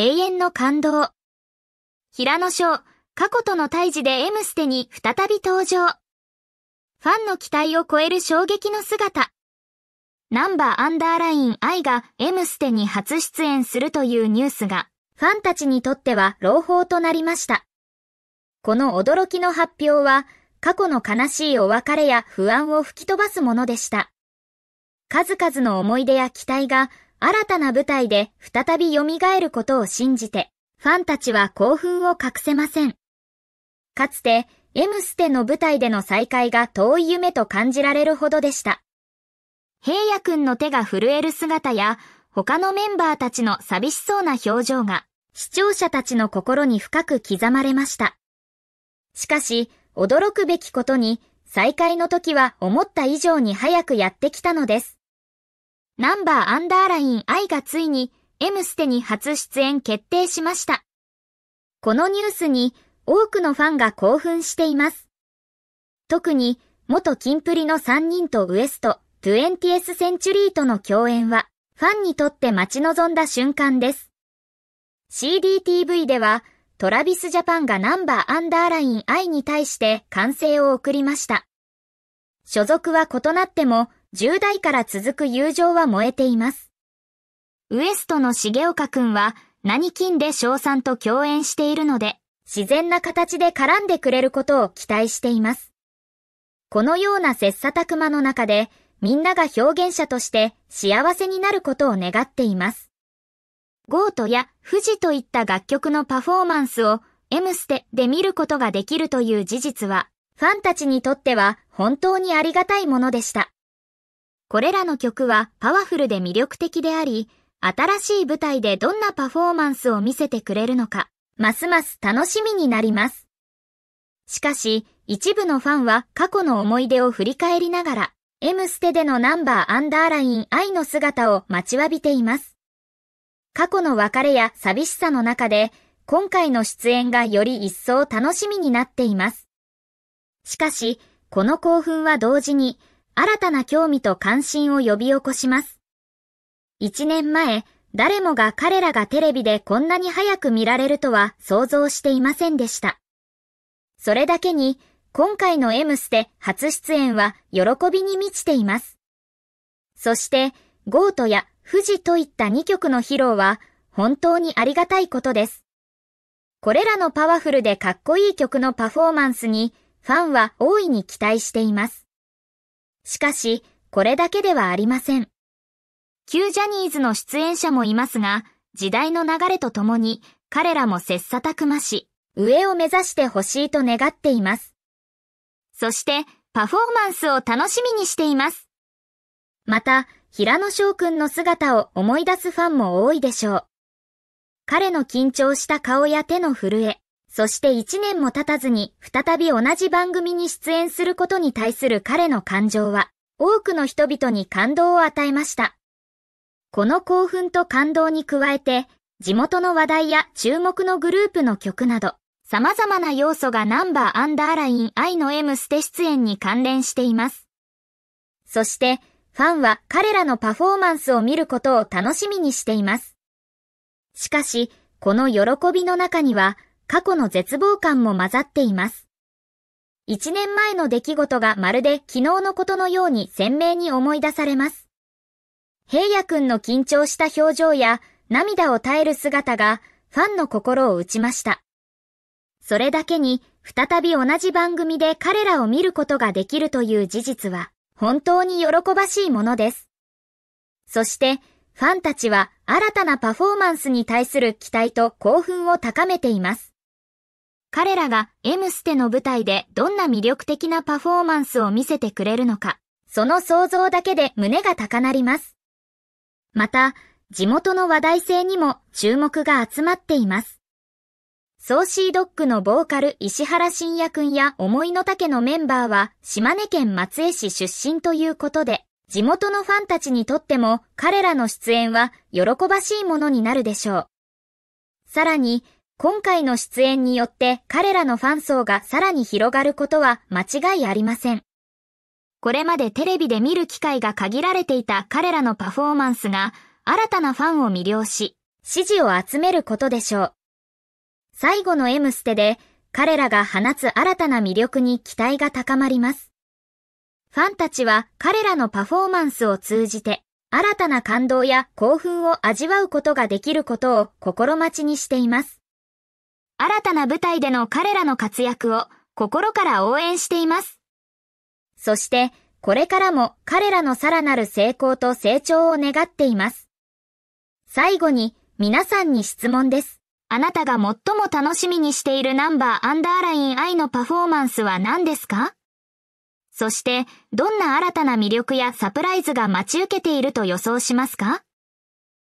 永遠の感動。平野翔、過去との退治で M ステに再び登場。ファンの期待を超える衝撃の姿。ナンバーアンダーライン I が M ステに初出演するというニュースが、ファンたちにとっては朗報となりました。この驚きの発表は、過去の悲しいお別れや不安を吹き飛ばすものでした。数々の思い出や期待が新たな舞台で再び蘇ることを信じて、ファンたちは興奮を隠せません。かつて、エムステの舞台での再会が遠い夢と感じられるほどでした。平野くんの手が震える姿や、他のメンバーたちの寂しそうな表情が、視聴者たちの心に深く刻まれました。しかし、驚くべきことに、再会の時は思った以上に早くやってきたのです。ナンバーアンダーライン I がついに M ステに初出演決定しました。このニュースに多くのファンが興奮しています。特に元キンプリの3人とウエストトゥエンティエスセンチュリーとの共演はファンにとって待ち望んだ瞬間です。CDTV ではトラビスジャパンがナンバーアンダーライン I に対して歓声を送りました。所属は異なっても10代から続く友情は燃えています。ウエストの重岡くんは何金で翔さんと共演しているので、自然な形で絡んでくれることを期待しています。このような切磋琢磨の中で、みんなが表現者として幸せになることを願っています。ゴートや富士といった楽曲のパフォーマンスをエムステで見ることができるという事実は、ファンたちにとっては本当にありがたいものでした。これらの曲はパワフルで魅力的であり、新しい舞台でどんなパフォーマンスを見せてくれるのか、ますます楽しみになります。しかし、一部のファンは過去の思い出を振り返りながら、M ステでのナンバーアンダーライン愛の姿を待ちわびています。過去の別れや寂しさの中で、今回の出演がより一層楽しみになっています。しかし、この興奮は同時に、新たな興味と関心を呼び起こします。一年前、誰もが彼らがテレビでこんなに早く見られるとは想像していませんでした。それだけに、今回の M ステ初出演は喜びに満ちています。そして、ゴートや富士といった2曲の披露は本当にありがたいことです。これらのパワフルでかっこいい曲のパフォーマンスにファンは大いに期待しています。しかし、これだけではありません。旧ジャニーズの出演者もいますが、時代の流れとともに、彼らも切磋琢磨し、上を目指してほしいと願っています。そして、パフォーマンスを楽しみにしています。また、平野翔くんの姿を思い出すファンも多いでしょう。彼の緊張した顔や手の震え、そして1年も経たずに再び同じ番組に出演することに対する彼の感情は多くの人々に感動を与えました。この興奮と感動に加えて地元の話題や注目のグループの曲など様々な要素がナンバーアンダーライン愛の M ステ出演に関連しています。そしてファンは彼らのパフォーマンスを見ることを楽しみにしています。しかし、この喜びの中には過去の絶望感も混ざっています。一年前の出来事がまるで昨日のことのように鮮明に思い出されます。平野くんの緊張した表情や涙を耐える姿がファンの心を打ちました。それだけに再び同じ番組で彼らを見ることができるという事実は本当に喜ばしいものです。そしてファンたちは新たなパフォーマンスに対する期待と興奮を高めています。彼らが M ステの舞台でどんな魅力的なパフォーマンスを見せてくれるのか、その想像だけで胸が高鳴ります。また、地元の話題性にも注目が集まっています。ソーシードッグのボーカル石原信也くんや思いの丈のメンバーは島根県松江市出身ということで、地元のファンたちにとっても彼らの出演は喜ばしいものになるでしょう。さらに、今回の出演によって彼らのファン層がさらに広がることは間違いありません。これまでテレビで見る機会が限られていた彼らのパフォーマンスが新たなファンを魅了し、支持を集めることでしょう。最後の M ステで彼らが放つ新たな魅力に期待が高まります。ファンたちは彼らのパフォーマンスを通じて新たな感動や興奮を味わうことができることを心待ちにしています。新たな舞台での彼らの活躍を心から応援しています。そして、これからも彼らのさらなる成功と成長を願っています。最後に、皆さんに質問です。あなたが最も楽しみにしているナンバーアンダーライン I のパフォーマンスは何ですかそして、どんな新たな魅力やサプライズが待ち受けていると予想しますか